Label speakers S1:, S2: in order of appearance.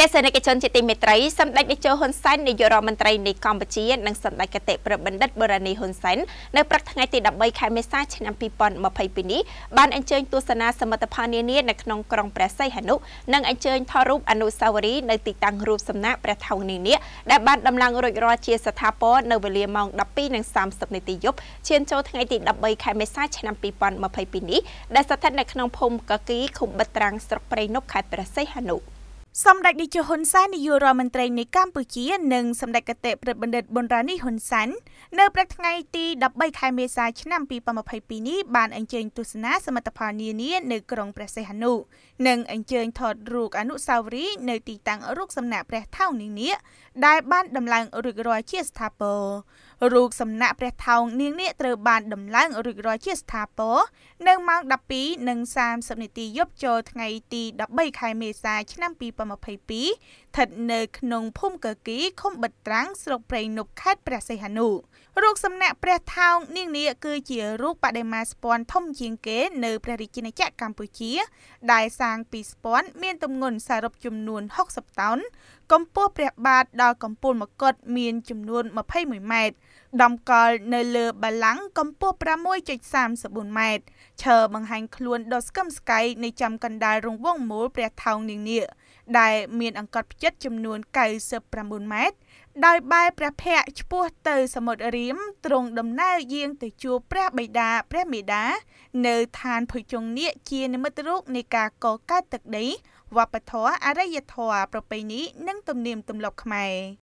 S1: ទេសនិកជនជាទីមេត្រីសម្ដេចតេជោហ៊ុនសែននាយករដ្ឋមន្ត្រីនៃកម្ពុជានិងសម្ដេចកតេប្របណ្ឌិតបូរ៉ានីហ៊ុនសែននៅព្រឹកថ្ងៃទី13ខែមេសាឆ្នាំ2022នេះបានអញ្ជើញទស្សនាសមិទ្ធផលនានានៅក្នុងក្រុងព្រះសីហនុ និងអញ្ជើញថតរូបអនុស្សាវរីយ៍នៅទីតាំងរូបសំណាកព្រះថោងនាងនាគដែលបានដំឡើងរួចរាល់ជា ស្ថាពរនៅវេលាម៉ោង12:30នាទីយប់ឈានចូលថ្ងៃទី13ខែមេសាឆ្នាំ2022នេះដែលស្ថិតនៅក្នុងភូមិកកីឃុំបិតត្រាំងស្រុកព្រៃនប់ខេត្តព្រះសីហនុ។ស
S2: ម្ដេចនាយកហ៊ុនសែននាយករដ្ឋមន្ត្រីនៃកម្ពុជានិងសម្ដេចកតេប្រិទ្ធបណ្ឌិតប៊ុនរ៉ានីហ៊ុនសែននៅព្រឹកថ្ងៃទី13ខែមេសាឆ្នាំ2022នេះបានអញ្ជើញទស្សនាសមិទ្ធផលនានានៅក្រុងព្រះសីហនុនិងអញ្ជើញថតរូបអនុស្សាវរីយ៍នៅទីតាំងរូបសំណាកព្រះថោងនាងនាគដែលបានដំឡើងរួចរាល់ជាស្ថាពររូបសំណាក់ព្រះថោងនាងនេះត្រូវបានដំឡើងរួចរាល់ជាស្ថាពរនៅម៉ោង12:30នាទីយប់ចូលថ្ងៃទី13ខែមេសាឆ្នាំ2022ស្ថិតនៅក្នុងភូមិកគីឃុំបិទត្រាំងស្រុកព្រៃនប់ខេត្តព្រះសីហនុរូបសំណាក់ព្រះថោងនាងនេះគឺជារូបបដិមាស្ពាន់ធំជាងគេ នៅព្រះរាជាណាចក្រកម្ពុជា ដែលសាងពីស្ពាន់មានទម្ងន់សរុបចំនួន60តោនកម្ពស់ព្រះបាទដល់កម្ពូលមកុដមានចំនួន21ម៉ែត្រដំកល់នៅលើបល្ល័ងកម្ពស់6.34ម៉ែត្រឈើបង្ហាញខ្លួនដ៏ស្កឹមស្កៃនៃចំកណ្ដាលរង្វង់មូល ព្រះថោងនាងនាគដែលមានអង្កត់ផ្ចិត ចំនួន99ម៉ែត្រដោយបែរព្រះភ័ក្ត្រឆ្ពោះទៅសមុទ្ររៀមទ្រង់ដំណើរយាង ទៅជួបព្រះបិតាព្រះមេដានៅឋានភុជង្គនាគជានិមិត្តរូបនៃការកកើតទឹកដីវប្បធម៌អរិយធម៌ប្រពៃណីនិងទំនៀមទម្លាប់ខ្មែរ